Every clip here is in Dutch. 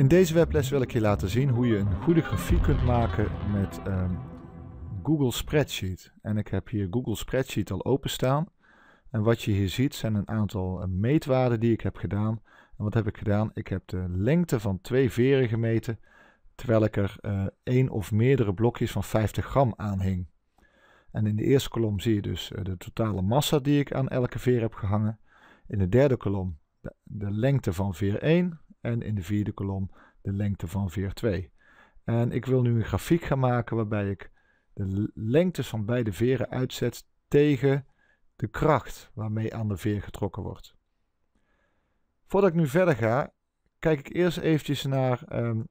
In deze webles wil ik je laten zien hoe je een goede grafiek kunt maken met ehm, Google Spreadsheet. En ik heb hier Google Spreadsheet al openstaan. En wat je hier ziet zijn een aantal eh, meetwaarden die ik heb gedaan. En wat heb ik gedaan? Ik heb de lengte van twee veren gemeten, terwijl ik er uh, één of meerdere blokjes van 50 gram aanhing. En in de eerste kolom zie je dus eh, de totale massa die ik aan elke veer heb gehangen. In de derde kolom de, de lengte van veer 1 en in de vierde kolom de lengte van veer 2. En ik wil nu een grafiek gaan maken waarbij ik de lengtes van beide veren uitzet tegen de kracht waarmee aan de veer getrokken wordt. Voordat ik nu verder ga, kijk ik eerst eventjes naar um,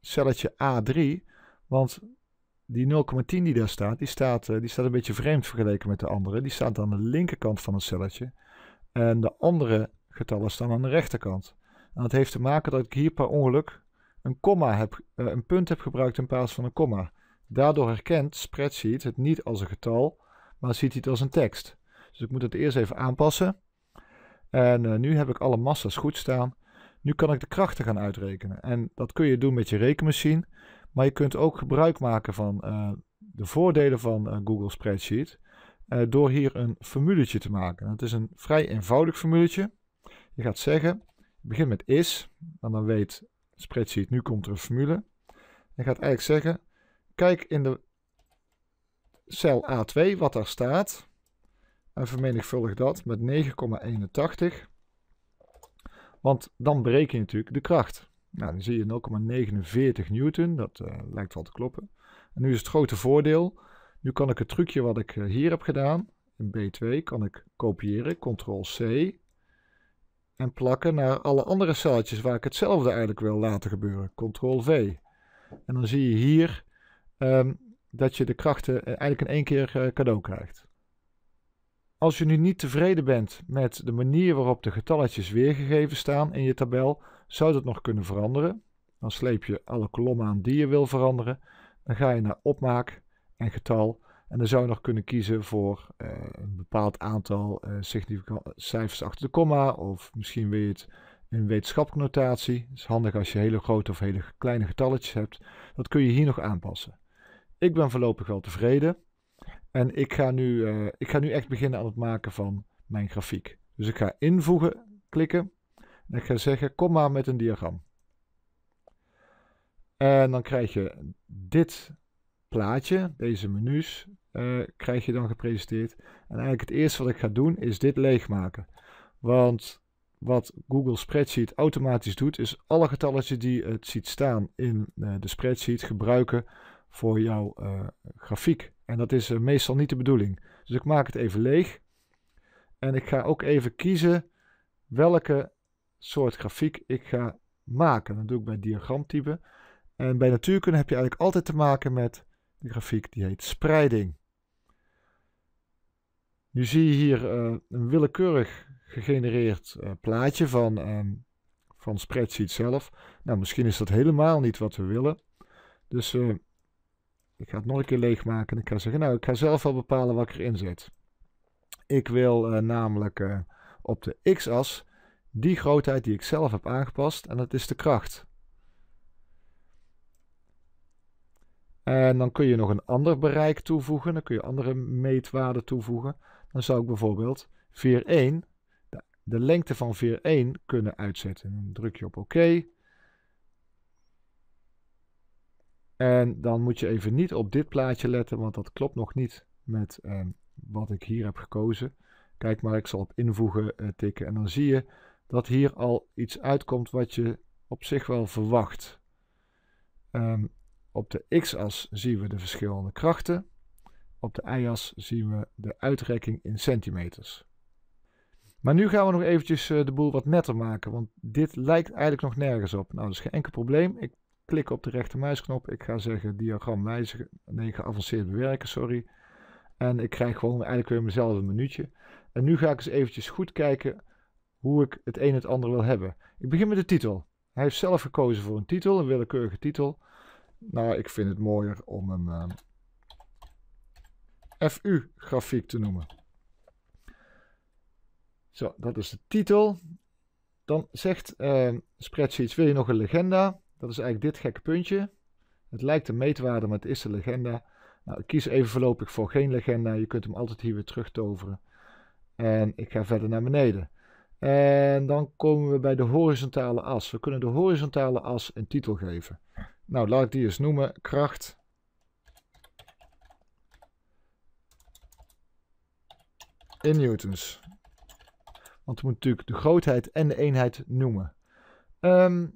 celletje A3, want die 0,10 die daar staat, die staat, eh, die staat een beetje vreemd vergeleken met de andere. Die staat aan de linkerkant van het celletje en de andere getallen staan aan de rechterkant. En dat heeft te maken dat ik hier per ongeluk een, heb, eh, een punt heb gebruikt in plaats van een komma. Daardoor herkent spreadsheet het niet als een getal, maar ziet het als een tekst. Dus ik moet het eerst even aanpassen. En eh, nu heb ik alle massa's goed staan. Nu kan ik de krachten gaan uitrekenen. En dat kun je doen met je rekenmachine. Maar je kunt ook gebruik maken van eh, de voordelen van Google Spreadsheet. door hier een formuletje te maken. Het is een vrij eenvoudig formuletje. Je gaat zeggen begint met is, en dan weet spreadsheet, nu komt er een formule. En gaat eigenlijk zeggen, kijk in de cel A2 wat daar staat. En vermenigvuldig dat met 9,81. Want dan bereken je natuurlijk de kracht. Nou, dan zie je 0,49 newton. Dat eh, lijkt wel te kloppen. En nu is het grote voordeel. Nu kan ik het trucje wat ik eh, hier heb gedaan, in B2, kan ik kopiëren. Ctrl-C en plakken naar alle andere celletjes waar ik hetzelfde eigenlijk wil laten gebeuren. Ctrl-V. En dan zie je hier ehm, dat je de krachten eh, eigenlijk in één keer eh, cadeau krijgt. Als je nu niet tevreden bent met de manier waarop de getalletjes weergegeven staan in je tabel, zou dat nog kunnen veranderen. Dan sleep je alle kolommen aan die je wil veranderen. Dan ga je naar opmaak en getal en dan zou je nog kunnen kiezen voor eh, een bepaald aantal eh, significante cijfers achter de komma. Of misschien wil je het in wetenschappelijke notatie. Het is handig als je hele grote of hele kleine getalletjes hebt. Dat kun je hier nog aanpassen. Ik ben voorlopig wel tevreden. En ik ga nu, eh, ik ga nu echt beginnen aan het maken van mijn grafiek. Dus ik ga invoegen klikken. En ik ga zeggen komma met een diagram. En dan krijg je dit plaatje, deze menus, eh, krijg je dan gepresenteerd. En eigenlijk het eerste wat ik ga doen is dit leegmaken. Want wat Google Spreadsheet automatisch doet, is alle getalletjes die het ziet staan in eh, de spreadsheet gebruiken voor jouw eh, grafiek. En dat is meestal niet de bedoeling. Dus ik maak het even leeg. En ik ga ook even kiezen welke soort grafiek ik ga maken. Dat doe ik bij diagramtype. En bij natuurkunde heb je eigenlijk altijd te maken met de grafiek die heet spreiding. Nu zie je hier eh, een willekeurig gegenereerd eh, plaatje van, um, van spreadsheet zelf. Nou, misschien is dat helemaal niet wat we willen. Dus eh, ik ga het nog een keer leegmaken en ik ga zeggen, nou, ik ga zelf wel bepalen wat ik erin zet. Ik wil namelijk op de x-as die grootheid die ik zelf heb aangepast en dat is de kracht. En dan kun je nog een ander bereik toevoegen. Dan kun je andere meetwaarden toevoegen. Dan zou ik bijvoorbeeld veer 1, de lengte van veer 1 kunnen uitzetten. Dan druk je op OK. En dan moet je even niet op dit plaatje letten, want dat klopt nog niet met ehm, wat ik hier heb gekozen. Kijk maar, ik zal op invoegen eh, tikken en dan zie je dat hier al iets uitkomt wat je op zich wel verwacht. Um, op de x-as zien we de verschillende krachten. Op de y-as zien we de uitrekking in centimeters. Maar nu gaan we nog eventjes eh, de boel wat netter maken, want dit lijkt eigenlijk nog nergens op. Nou, dat is geen enkel probleem. Ik klik op de rechtermuisknop. Ik ga zeggen diagram wijzigen. Nee, geavanceerd bewerken, sorry. En ik krijg gewoon eigenlijk weer mezelf een minuutje. En nu ga ik eens eventjes goed kijken hoe ik het een en het ander wil hebben. Ik begin met de titel. Hij heeft zelf gekozen voor een titel, een willekeurige titel. Nou, ik vind het mooier om hem uh, eh, FU-grafiek te noemen. Zo, dat is de titel. Dan zegt uh, Spreadsheets, wil je nog een legenda? Dat is eigenlijk dit gekke puntje. Het lijkt een meetwaarde, maar het is een legenda. Nou, ik kies even voorlopig voor geen legenda. Je kunt hem altijd hier weer terugtoveren. En ik ga verder naar beneden. En dan komen we bij de horizontale as. We kunnen de horizontale as een titel geven. Nou, laat ik die eens noemen. Kracht. In newtons. Want we moeten natuurlijk de grootheid en de eenheid noemen. Ehm,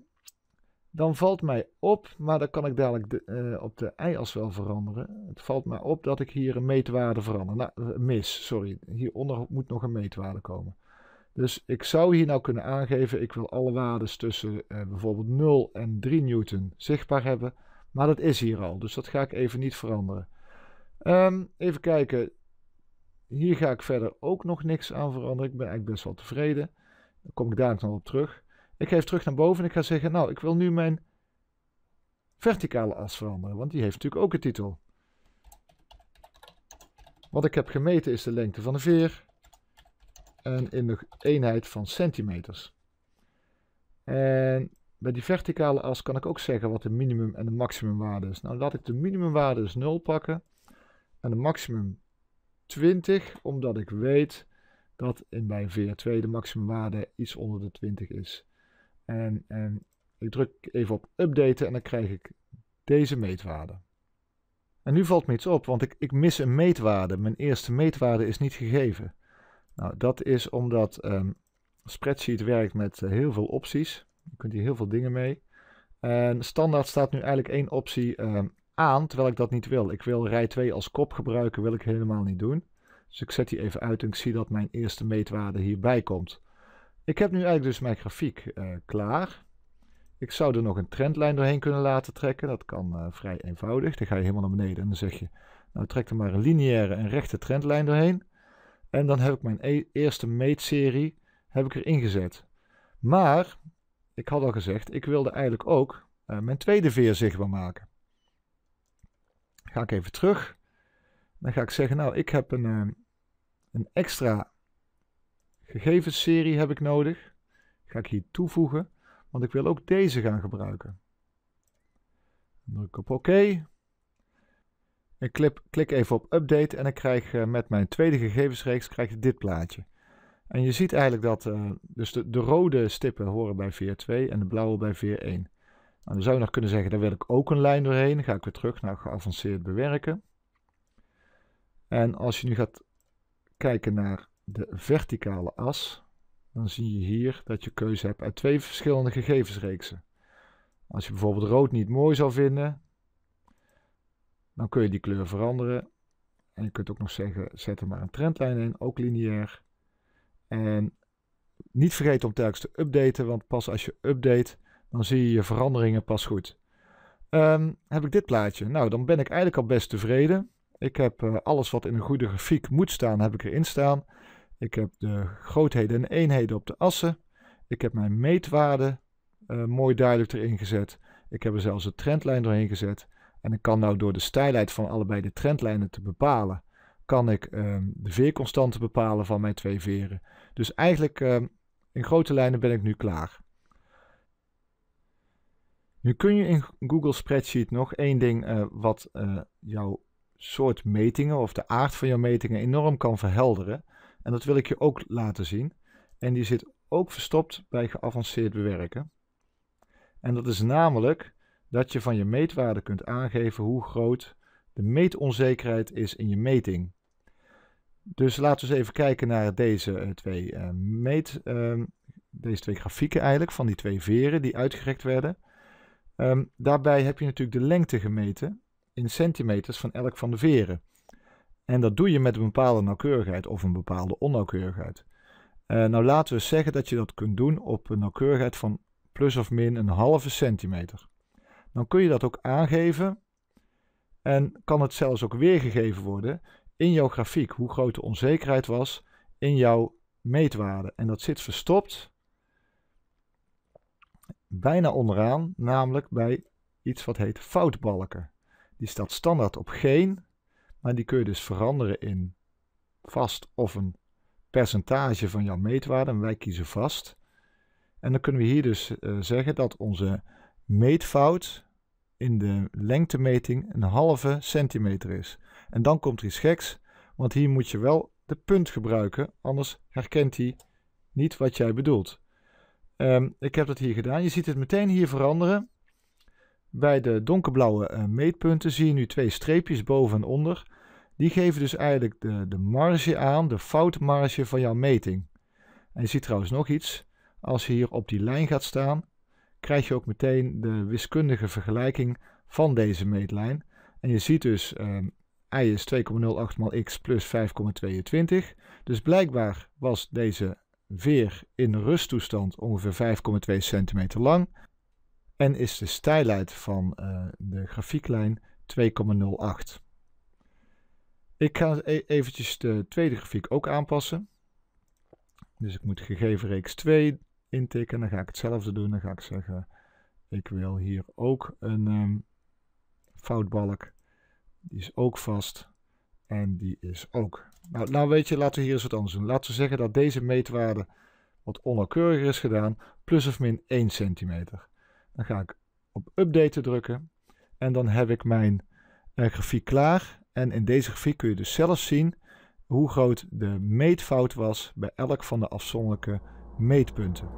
dan valt mij op, maar dan kan ik dadelijk eh, op de y-as wel veranderen. Het valt mij op dat ik hier een meetwaarde verander. Nou, mis, sorry. Hieronder moet nog een meetwaarde komen. Dus ik zou hier nou kunnen aangeven, ik wil alle waarden tussen eh, bijvoorbeeld 0 en 3 newton zichtbaar hebben. Maar dat is hier al, dus dat ga ik even niet veranderen. Ehm, even kijken, hier ga ik verder ook nog niks aan veranderen. Ik ben eigenlijk best wel tevreden. Daar kom ik dadelijk nog op terug. Ik geef terug naar boven en ik ga zeggen, nou ik wil nu mijn verticale as veranderen. Want die heeft natuurlijk ook een titel. Wat ik heb gemeten is de lengte van de veer en in de eenheid van centimeters. En bij die verticale as kan ik ook zeggen wat de minimum en de maximumwaarde is. Nou laat ik de minimumwaarde dus 0 pakken en de maximum 20, omdat ik weet dat in mijn VR2 de maximumwaarde iets onder de 20 is. En, en ik druk even op updaten en dan krijg ik deze meetwaarde. En nu valt me iets op, want ik, ik mis een meetwaarde. Mijn eerste meetwaarde is niet gegeven. Nou, dat is omdat ehm, spreadsheet werkt met eh, heel veel opties. Je kunt hier heel veel dingen mee. En standaard staat nu eigenlijk één optie ehm, aan, terwijl ik dat niet wil. Ik wil rij 2 als kop gebruiken, wil ik helemaal niet doen. Dus ik zet die even uit en ik zie dat mijn eerste meetwaarde hierbij komt. Ik heb nu eigenlijk dus mijn grafiek eh, klaar. Ik zou er nog een trendlijn doorheen kunnen laten trekken. Dat kan eh, vrij eenvoudig. Dan ga je helemaal naar beneden en dan zeg je, nou trek er maar een lineaire en rechte trendlijn doorheen. En dan heb ik mijn e-, eerste meetserie heb ik erin gezet. Maar, ik had al gezegd, ik wilde eigenlijk ook eh, mijn tweede veer zichtbaar maken. Ga ik even terug. Dan ga ik zeggen, nou, ik heb een, ehm, een extra gegevensserie heb ik nodig. Ga ik hier toevoegen, want ik wil ook deze gaan gebruiken. Dan druk ik op oké. OK. Ik klik even op update en ik krijg uh, met mijn tweede gegevensreeks krijg dit plaatje. En je ziet eigenlijk dat eh, dus de, rode stippen horen bij veer 2 en de blauwe bij veer 1. Nou, dan zou je nog kunnen zeggen, daar wil ik ook een lijn doorheen. Dan ga ik weer terug naar geavanceerd bewerken. En als je nu gaat kijken naar de verticale as, dan zie je hier dat je keuze hebt uit twee verschillende gegevensreeksen. Als je bijvoorbeeld rood niet mooi zou vinden, dan kun je die kleur veranderen. En je kunt ook nog zeggen, zet er maar een trendlijn in, ook lineair. En niet vergeten om telkens te updaten, want pas als je update, dan zie je je veranderingen pas goed. Ehm, heb ik dit plaatje? Nou, dan ben ik eigenlijk al best tevreden. Ik heb eh, alles wat in een goede grafiek moet staan, heb ik erin staan. Ik heb de grootheden en eenheden op de assen. Ik heb mijn meetwaarden eh, mooi duidelijk erin gezet. Ik heb er zelfs een trendlijn doorheen gezet. En ik kan nou door de stijlheid van allebei de trendlijnen te bepalen, kan ik ehm, de veerconstante bepalen van mijn twee veren. Dus eigenlijk ehm, in grote lijnen ben ik nu klaar. Nu kun je in Google Spreadsheet nog één ding eh, wat eh, jouw soort metingen of de aard van jouw metingen enorm kan verhelderen. En dat wil ik je ook laten zien. En die zit ook verstopt bij geavanceerd bewerken. En dat is namelijk dat je van je meetwaarde kunt aangeven hoe groot de meetonzekerheid is in je meting. Dus laten we eens even kijken naar deze eh, twee, eh, meet, ehm, deze twee grafieken eigenlijk, van die twee veren die uitgerekt werden. Ehm, daarbij heb je natuurlijk de lengte gemeten in centimeters van elk van de veren. En dat doe je met een bepaalde nauwkeurigheid of een bepaalde onnauwkeurigheid. Eh, nou laten we zeggen dat je dat kunt doen op een nauwkeurigheid van plus of min een halve centimeter dan kun je dat ook aangeven en kan het zelfs ook weergegeven worden in jouw grafiek, hoe groot de onzekerheid was in jouw meetwaarde. En dat zit verstopt bijna onderaan, namelijk bij iets wat heet foutbalken. Die staat standaard op geen, maar die kun je dus veranderen in vast of een percentage van jouw meetwaarde. En wij kiezen vast. En dan kunnen we hier dus eh, zeggen dat onze meetfout in de lengtemeting een halve centimeter is. En dan komt er iets geks, want hier moet je wel de punt gebruiken, anders herkent hij niet wat jij bedoelt. Ehm, ik heb dat hier gedaan. Je ziet het meteen hier veranderen. Bij de donkerblauwe eh, meetpunten zie je nu twee streepjes boven en onder. Die geven dus eigenlijk de, de marge aan, de foutmarge van jouw meting. En je ziet trouwens nog iets. Als je hier op die lijn gaat staan, krijg je ook meteen de wiskundige vergelijking van deze meetlijn. En je ziet dus y ehm, is 2,08 x plus 5,22. Dus blijkbaar was deze veer in rusttoestand ongeveer 5,2 centimeter lang. En is de stijlheid van eh, de grafieklijn 2,08. Ik ga e-, eventjes de tweede grafiek ook aanpassen. Dus ik moet gegeven reeks 2 intikken. Dan ga ik hetzelfde doen. Dan ga ik zeggen, ik wil hier ook een um, foutbalk. Die is ook vast. En die is ook. Nou, nou weet je, laten we hier eens wat anders doen. Laten we zeggen dat deze meetwaarde wat onnauwkeuriger is gedaan. Plus of min 1 centimeter. Dan ga ik op updaten drukken. En dan heb ik mijn eh, grafiek klaar. En in deze grafiek kun je dus zelf zien hoe groot de meetfout was bij elk van de afzonderlijke meetpunten